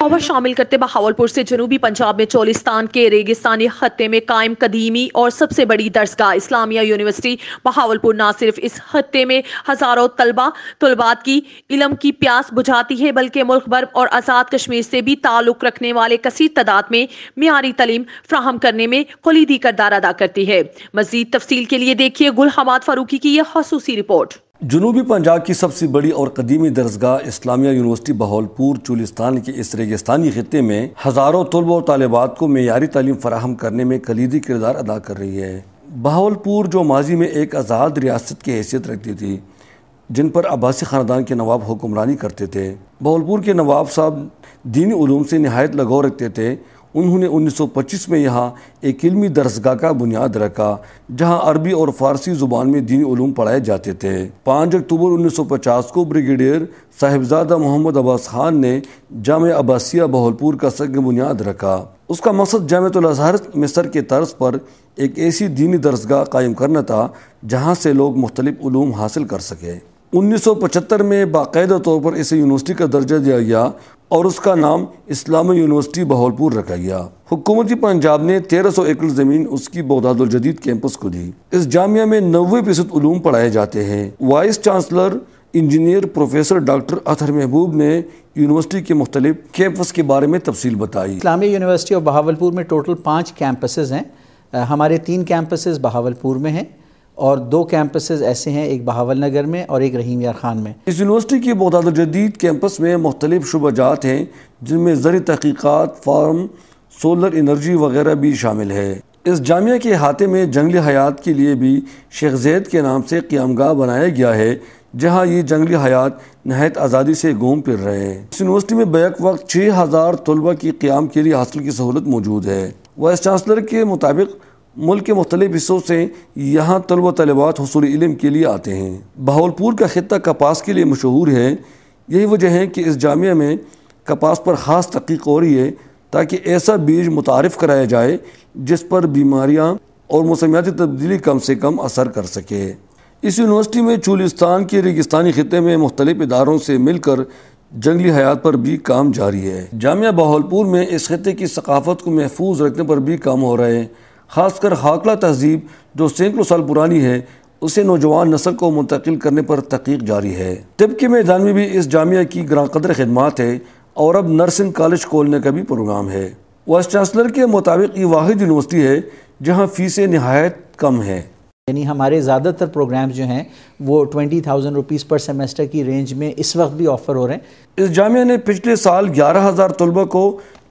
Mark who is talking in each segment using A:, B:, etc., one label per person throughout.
A: खबर शामिल करते बहावलपुर से जनूबी पंजाब में चोलिस्तान के रेगिस्तानी खत्े में कायम कदीमी और सबसे बड़ी दर्जगा इस्लामिया यूनिवर्सिटी बहावलपुर ना सिर्फ इस खत्े में हज़ारों तलबा तलबात की इलम की प्यास बुझाती है बल्कि मुल्क भर और आज़ाद कश्मीर से भी ताल्लुक़ रखने वाले कसीर तादाद में मीरी तलीम फ्राहम करने में कलीदी करदार अदा करती है मजीद तफसील के लिए देखिए गुल हमाद फारूकी की यह खसूसी रिपोर्ट जनूबी पंजाब की सबसे बड़ी और कदीमी दरसगाह इस्लामिया यूनिवर्सिटी बहौलपुर चुलिस्तान के इस रेगिस्तानी खत्े में हज़ारों तलब और तलबात को मैारी तालीम फराहम करने में कलीदी किरदार अदा कर रही है बहौलपुर जो माजी में एक आज़ाद रियासत की हैसियत रखती थी जिन पर आबासी ख़ानदान के नवाब हुक्मरानी करते थे बहौलपुर के नवाब साहब दीनी से नहायत लगाव रखते थे उन्होंने 1925 में यहाँ एक इलमी दरसगाह का बुनियाद रखा जहाँ अरबी और फारसी ज़ुबान में दीनी ूम पढ़ाए जाते थे 5 अक्टूबर 1950 को ब्रिगेडियर साहिबजादा मोहम्मद अब्बास खान ने जाम अब्बासिया बहलपुर का सग बुनियाद रखा उसका मकसद जामतुलजहर मिसर के तर्ज पर एक ऐसी दीनी दरसगाह कायम करना था जहाँ से लोग मुख्तलिफ़ूम हासिल कर सकें 1975 में बाकायदा तौर पर इसे यूनिवर्सिटी का दर्जा दिया गया और उसका नाम इस्लामी यूनिवर्सिटी बहावलपुर रखा गया हुकूमती पंजाब ने 1300 एकड़ ज़मीन उसकी बगदादुलजदीद कैंपस को दी इस जामिया में नबे फीसद उलूम पढ़ाए जाते हैं vice chancellor engineer professor doctor Athar Mahboob ने यूनिवर्सिटी के मुख्तलिफ कैंपस के बारे में तफसील बताई
B: इस्लामी यूनिवर्सिटी ऑफ बहावलपुर में टोटल पाँच कैंपसेज हैं हमारे तीन कैंपसेज बहावलपुर में हैं और दो कैंपस ऐसे हैं एक बहावल नगर में और एक रहीम यार खान में
A: इस यूनिवर्सिटी के बहुत जदीद कैंपस में मुख्तलिफ शुबाजात हैं जिनमें ज़र तहकीक़ात फार्म सोलर इनर्जी वगैरह भी शामिल है इस जामिया के अहाते में जंगली हयात के लिए भी शेख जैद के नाम से गाह बनाया गया है जहाँ ये जंगली हयात नहायत आज़ादी से घूम फिर रहे हैं इस यूनिवर्सिटी में बैक वक्त छः हज़ार तलबा की क्याम के लिए हासिल की सहूलत मौजूद है वाइस चांसलर के मुताबिक मुल्क के मुख्तलिफ हिस्सों से यहाँ तलब तलबात हसूल इलम के लिए आते हैं बहावलपुर का ख़त्ता कपास के लिए मशहूर है यही वजह है कि इस जामिया में कपास पर ख़ास तहकीक हो रही है ताकि ऐसा बीज मुतारफ़ कराया जाए जिस पर बीमारियाँ और मौसमियाती तब्दीली कम से कम असर कर सके इस यूनिवर्सिटी में चूलिस्तान के रेगिस्तानी ख़त्े में मुख्तलिफ इदारों से मिलकर जंगली हयात पर भी काम जारी है जामिया बहावलपुर में इस खत्े की सकाफत को महफूज रखने पर भी काम हो रहा है खासकर हाकला तहजीब जो सैकड़ों साल पुरानी है उसे नौजवान नस्ल को मुंतकिल करने पर तहकीक जारी है तब के मैदान में भी इस जामिया की ग्रांकदर खदमात है और अब नर्सिंग कॉलेज खोलने का भी प्रोग्राम है वाइस चांसलर के मुताबिक ये वाद यूनिवर्सिटी है जहाँ फ़ीसें
B: नहायत कम है यानी हमारे ज़्यादातर प्रोग्राम्स जो हैं वो twenty thousand rupees per semester की रेंज में इस वक्त भी ऑफ़र हो रहे हैं इस जामिया ने पिछले साल ग्यारह हज़ार तलबा
A: को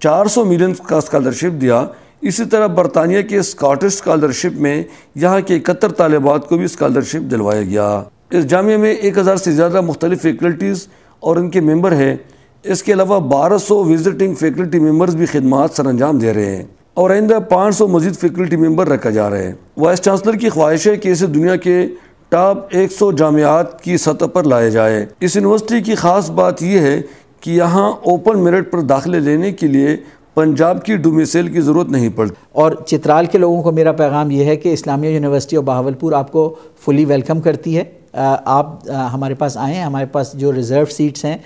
A: चार सौ मिलियन का स्कॉलरशिप दिया इसी तरह बरतानिया के स्कॉटिश स्कॉलरशिप में यहाँ के इकहत्तर तालबात को भी स्कॉलरशिप दिलवाया गया इस जामे में एक हज़ार से ज़्यादा मुख्तलिफ फैकल्टीज़ और इनके मेम्बर हैं इसके अलावा बारह सौ विजिटिंग फैकल्टी मेम्बर्स भी खदमात सर अंजाम दे रहे हैं और आइंदा पाँच सौ मजीद फैकल्टी मेम्बर रखा जा रहा है वाइस चांसलर की ख्वाहिश है कि इसे दुनिया के टॉप एक सौ जामियात की सतह पर लाया जाए इस यूनिवर्सिटी की ख़ास बात यह है कि यहाँ ओपन मेरिट पर दाखिले लेने के लिए पंजाब की डोमिसल की ज़रूरत नहीं पड़ती
B: और चित्राल के लोगों को मेरा पैगाम यह है कि इस्लामिया यूनिवर्सिटी और बहावलपुर आपको फुली वेलकम करती है आप हमारे पास आएँ हमारे पास जो रिज़र्व सीट्स हैं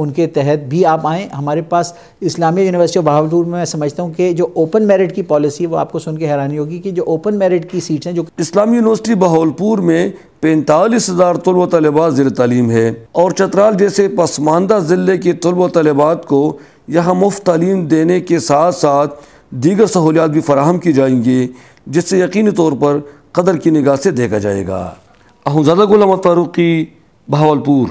B: उनके तहत भी आप आएँ हमारे पास इस्लामिया यूनिवर्सिटी ऑफ बहावलपुर में मैं समझता हूँ कि जो ओपन मेरिट की पॉलिसी है वो आपको सुन के हैरानी होगी कि जो ओपन मेरिट की सीट्स हैं जो
A: इस्लामी यूनिवर्सिटी बहावलपुर में पैंतालीस हज़ार तलब तलबा ज़र तलीम है और चतराल जैसे पसमानदा ज़िले के तलब तलबात को यहाँ मुफ्त तालीम देने के साथ साथ दीगर सहूलियात भी फराहम की जाएंगी जिससे यकीनी तौर पर कदर की निगाह से देखा जाएगा আহোমজাদা গোলামত ফারুকি ভাওয়ালপুর